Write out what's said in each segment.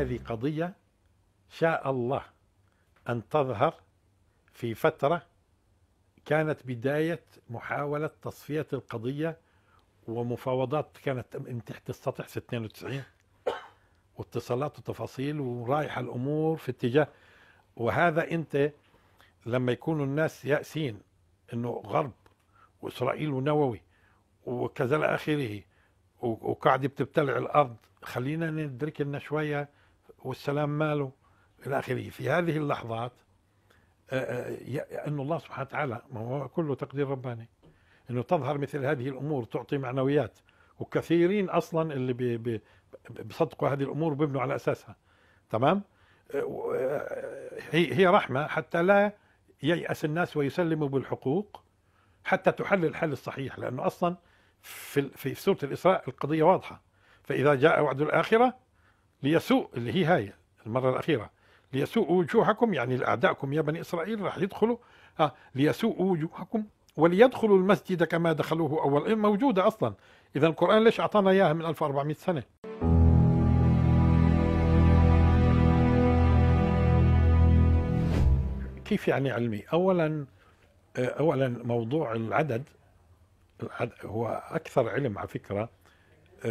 هذه قضية شاء الله أن تظهر في فترة كانت بداية محاولة تصفية القضية ومفاوضات كانت من تحت السطح في 92 واتصالات وتفاصيل ورايحة الأمور في اتجاه وهذا أنت لما يكونوا الناس يأسين أنه غرب وإسرائيل ونووي وكذا إلى آخره وقاعدة بتبتلع الأرض خلينا ندرك لنا شوية والسلام ماله إلى آخره في هذه اللحظات آه، آه، أن الله سبحانه وتعالى ما هو كله تقدير رباني أنه تظهر مثل هذه الأمور تعطي معنويات وكثيرين أصلا اللي بي بي بصدقوا هذه الأمور وبيبنوا على أساسها تمام آه، هي هي رحمة حتى لا ييأس الناس ويسلموا بالحقوق حتى تحل الحل الصحيح لأنه أصلا في في سورة الإسراء القضية واضحة فإذا جاء وعد الآخرة ليسوء اللي هي هاي المرة الأخيرة ليسوء وجوهكم يعني لأعدائكم يا بني إسرائيل راح يدخلوا آه ليسوء وجوهكم وليدخلوا المسجد كما دخلوه أول إيه، موجودة أصلا إذا القرآن ليش أعطانا إياها من 1400 سنة كيف يعني علمي أولا آه، أولا موضوع العدد هو أكثر علم على فكرة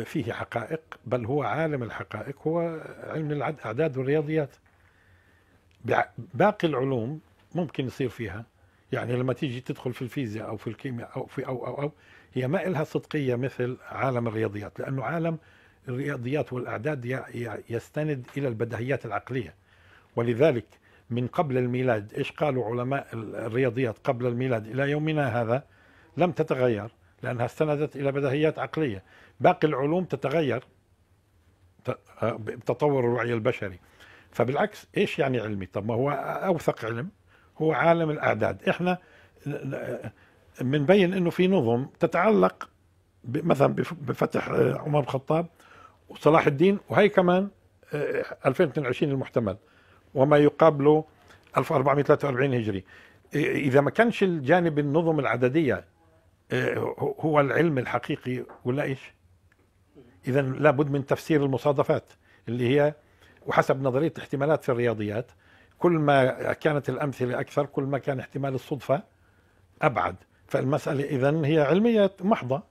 فيه حقائق بل هو عالم الحقائق هو علم الأعداد والرياضيات باقي العلوم ممكن يصير فيها يعني لما تيجي تدخل في الفيزياء أو في الكيمياء أو في أو أو أو هي ما إلها صدقية مثل عالم الرياضيات لأنه عالم الرياضيات والأعداد يستند إلى البدهيات العقلية ولذلك من قبل الميلاد إيش قالوا علماء الرياضيات قبل الميلاد إلى يومنا هذا لم تتغير لأنها استندت إلى بدهيات عقلية باقي العلوم تتغير آه، بتطور الوعي البشري فبالعكس ايش يعني علمي طب ما هو اوثق علم هو عالم الاعداد احنا بنبين آه، انه في نظم تتعلق مثلا بفتح آه، عمر الخطاب وصلاح الدين وهي كمان 2022 المحتمل وما يقابله 1443 هجري اذا ما كانش الجانب النظم العدديه آه، هو العلم الحقيقي ولا ايش اذا لابد من تفسير المصادفات اللي هي وحسب نظريه احتمالات في الرياضيات كل ما كانت الامثله اكثر كل ما كان احتمال الصدفه ابعد فالمساله اذا هي علميه محضه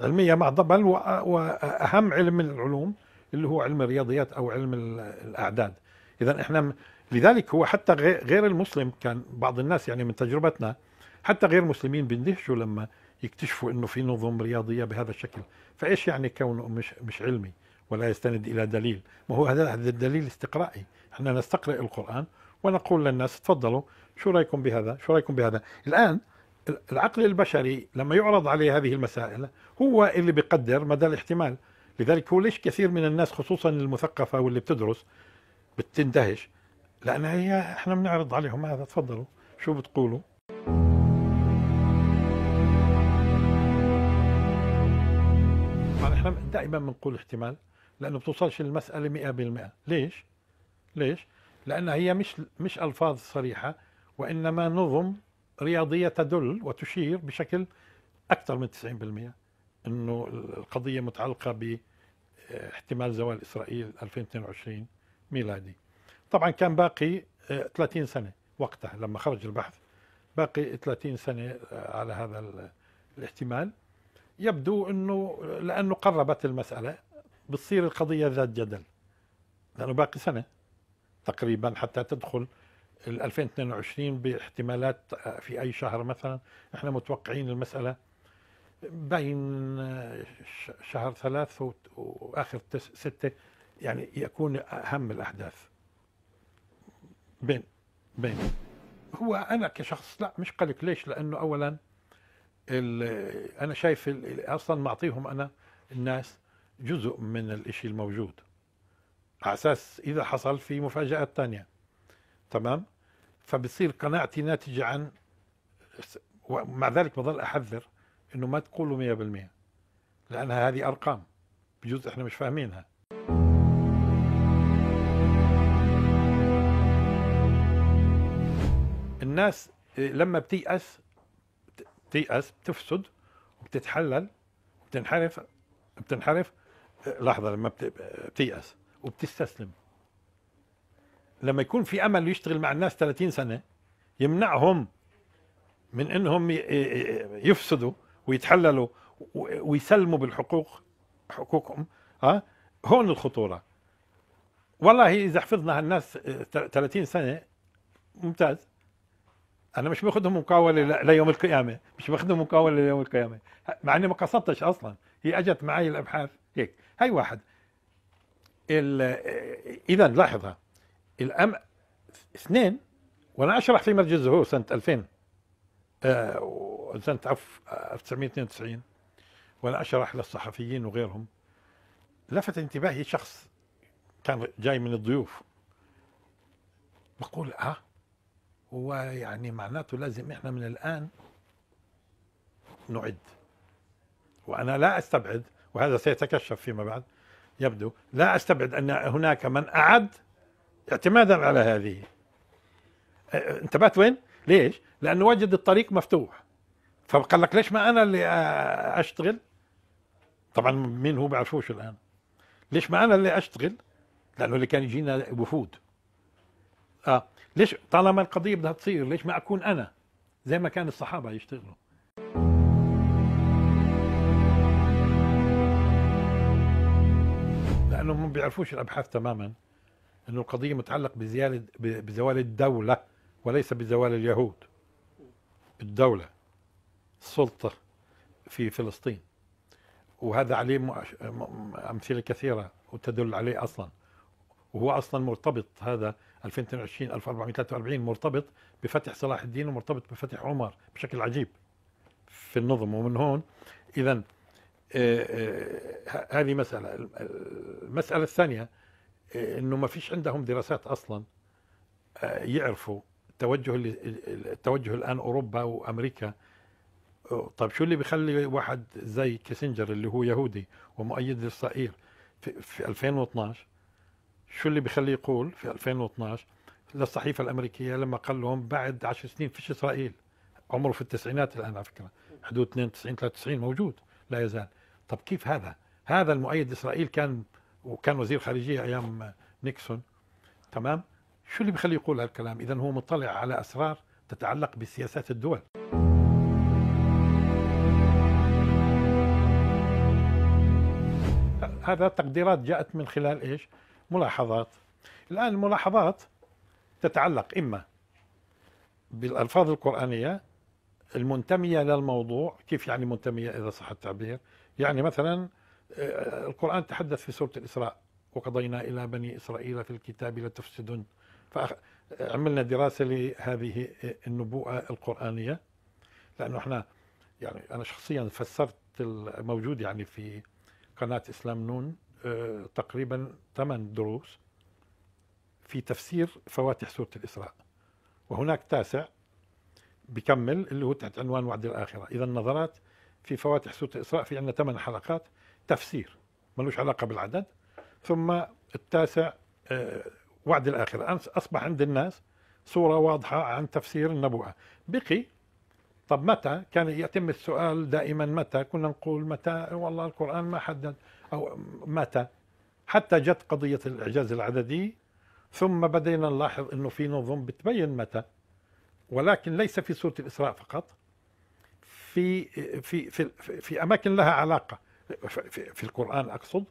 علميه محضه بل واهم علم من العلوم اللي هو علم الرياضيات او علم الاعداد اذا احنا لذلك هو حتى غير المسلم كان بعض الناس يعني من تجربتنا حتى غير المسلمين بيندهشوا لما يكتشفوا انه في نظم رياضيه بهذا الشكل فايش يعني كونه مش مش علمي ولا يستند الى دليل ما هو هذا هذا الدليل استقرائي احنا نستقرئ القران ونقول للناس تفضلوا شو رايكم بهذا شو رايكم بهذا الان العقل البشري لما يعرض عليه هذه المسائل هو اللي بيقدر مدى الاحتمال لذلك هو ليش كثير من الناس خصوصا المثقفه واللي بتدرس بتندهش لان هي احنا بنعرض عليهم هذا تفضلوا شو بتقولوا دائما بنقول احتمال لانه بتوصلش المساله 100% ليش ليش لانها هي مش مش الفاظ صريحه وانما نظم رياضيه تدل وتشير بشكل اكثر من 90% انه القضيه متعلقه ب احتمال زوال اسرائيل 2022 ميلادي طبعا كان باقي 30 آه، سنه وقتها لما خرج البحث باقي 30 سنه آه، على هذا الاحتمال يبدو انه لانه قربت المساله بتصير القضيه ذات جدل لانه باقي سنه تقريبا حتى تدخل 2022 باحتمالات آه، في اي شهر مثلا احنا متوقعين المساله بين آه، شهر ثلاث واخر ستة يعني يكون اهم الاحداث بين بين هو انا كشخص لا مش قلق ليش لانه اولا انا شايف اصلا معطيهم انا الناس جزء من الاشي الموجود على اساس اذا حصل في مفاجات تانية تمام فبصير قناعتي ناتجه عن ومع ذلك بظل احذر انه ما تقولوا 100% لانها هذه ارقام بجوز احنا مش فاهمينها الناس لما بتيأس بتيأس بتفسد وبتتحلل وبتنحرف بتنحرف آه، لحظة لما بتيأس وبتستسلم لما يكون في أمل يشتغل مع الناس 30 سنة يمنعهم من انهم يفسدوا ويتحللوا ويسلموا بالحقوق حقوقهم ها آه، هون الخطوره والله اذا حفظنا هالناس 30 آه، سنه ممتاز انا مش باخذهم مقاوله ليوم القيامه مش باخذهم مقاوله ليوم القيامه مع اني ما قصدتش اصلا هي اجت معي الابحاث هيك هي واحد اذا لاحظها الأم اثنين وانا اشرح في مرجز هو سنه 2000 آه سنه عف 1992 وانا اشرح للصحفيين وغيرهم لفت انتباهي شخص كان جاي من الضيوف بقول ها آه؟ هو يعني معناته لازم احنا من الان نعد وانا لا استبعد وهذا سيتكشف فيما بعد يبدو لا استبعد ان هناك من اعد اعتمادا على هذه انتبهت وين؟ ليش؟ لانه وجد الطريق مفتوح فقال لك ليش ما انا اللي اشتغل؟ طبعا مين هو بيعرفوش الان ليش ما انا اللي اشتغل؟ لانه اللي كان يجينا وفود اه ليش طالما القضيه بدها تصير ليش ما اكون انا زي ما كان الصحابه يشتغلوا لانه ما بيعرفوش الابحاث تماما انه القضيه متعلق بزياده بزوال الدوله وليس بزوال اليهود الدوله السلطه في فلسطين وهذا عليه امثله كثيره وتدل عليه اصلا وهو اصلا مرتبط هذا 2022 1443 مرتبط بفتح صلاح الدين ومرتبط بفتح عمر بشكل عجيب في النظم ومن هون اذا آه، آه، هذه مسألة المسألة الثانية آه، انه ما فيش عندهم دراسات اصلا يعرفوا التوجه اللي التوجه الان اوروبا وامريكا طيب شو اللي بيخلي واحد زي كيسنجر اللي هو يهودي ومؤيد لاسرائيل في 2012 شو اللي بخليه يقول في 2012 للصحيفه الامريكيه لما قال لهم بعد 10 سنين فيش اسرائيل عمره في التسعينات الان على فكره حدود 92 93 موجود لا يزال طب كيف هذا؟ هذا المؤيد لإسرائيل كان وكان وزير خارجيه ايام نيكسون تمام؟ شو اللي بخليه يقول هالكلام؟ اذا هو مطلع على اسرار تتعلق بسياسات الدول. هذا تقديرات جاءت من خلال ايش؟ ملاحظات الآن الملاحظات تتعلق إما بالألفاظ القرآنية المنتمية للموضوع كيف يعني منتمية إذا صح التعبير يعني مثلا آه، القرآن تحدث في سورة الإسراء وقضينا إلى بني إسرائيل في الكتاب لتفسدن فعملنا دراسة لهذه آه، النبوءة القرآنية لأنه احنا يعني أنا شخصيا فسرت الموجود يعني في قناة إسلام نون آه، تقريبا ثمان دروس في تفسير فواتح سورة الإسراء وهناك تاسع بكمل اللي هو تحت عنوان وعد الآخرة إذا النظرات في فواتح سورة الإسراء في عندنا ثمان حلقات تفسير ملوش علاقة بالعدد ثم التاسع آه، وعد الآخرة أصبح عند الناس صورة واضحة عن تفسير النبوءة بقي طب متى كان يتم السؤال دائما متى كنا نقول متى والله القرآن ما حدد أو متى حتى جت قضية الإعجاز العددي ثم بدينا نلاحظ أنه في نظم بتبين متى ولكن ليس في سورة الإسراء فقط في في في, في أماكن لها علاقة في, في القرآن أقصد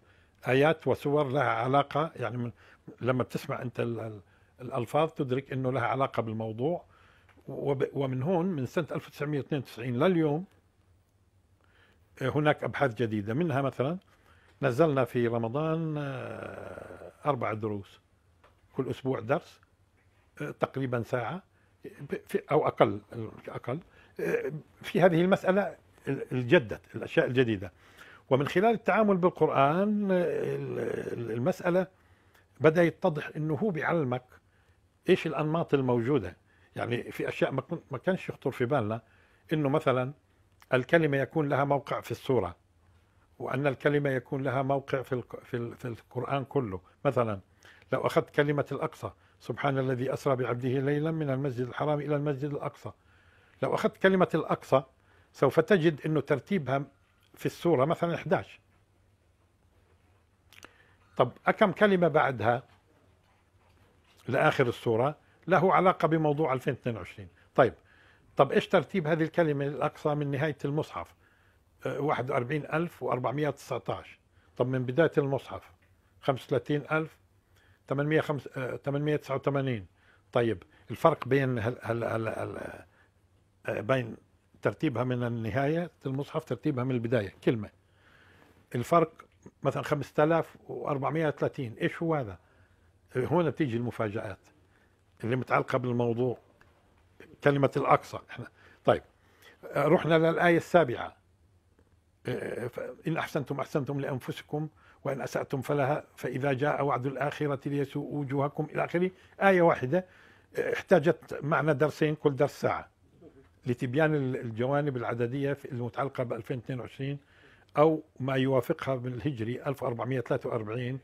آيات وسور لها علاقة يعني من لما بتسمع أنت الألفاظ تدرك أنه لها علاقة بالموضوع ومن هون من سنة 1992 لليوم آه، هناك أبحاث جديدة منها مثلا نزلنا في رمضان آه، أربع دروس كل أسبوع درس آه، تقريبا ساعة أو أقل أقل في هذه المسألة الجدة الأشياء الجديدة ومن خلال التعامل بالقرآن المسألة بدأ يتضح أنه هو بيعلمك إيش الأنماط الموجودة يعني في اشياء ما, كنت ما كانش يخطر في بالنا انه مثلا الكلمه يكون لها موقع في السوره وان الكلمه يكون لها موقع في في, في القران كله مثلا لو اخذت كلمه الاقصى سبحان الذي اسرى بعبده ليلا من المسجد الحرام الى المسجد الاقصى لو اخذت كلمه الاقصى سوف تجد انه ترتيبها في السوره مثلا 11 طب أكم كلمة بعدها لآخر السورة له علاقة بموضوع 2022 طيب طب إيش ترتيب هذه الكلمة الأقصى من نهاية المصحف 41419 آه، طب من بداية المصحف 35000 889 آه، طيب الفرق بين هل هل هل هل آه، بين ترتيبها من النهاية المصحف ترتيبها من البداية كلمة الفرق مثلا 5430 ايش هو هذا؟ هنا بتيجي المفاجآت اللي متعلقه بالموضوع كلمه الاقصى احنا طيب رحنا للايه السابعه آه، ان احسنتم احسنتم لانفسكم وان اساتم فلها فاذا جاء وعد الاخره ليسوء وجوهكم الى اخره ايه واحده آه، احتاجت معنا درسين كل درس ساعه لتبيان الجوانب العدديه المتعلقه ب 2022 او ما يوافقها بالهجري 1443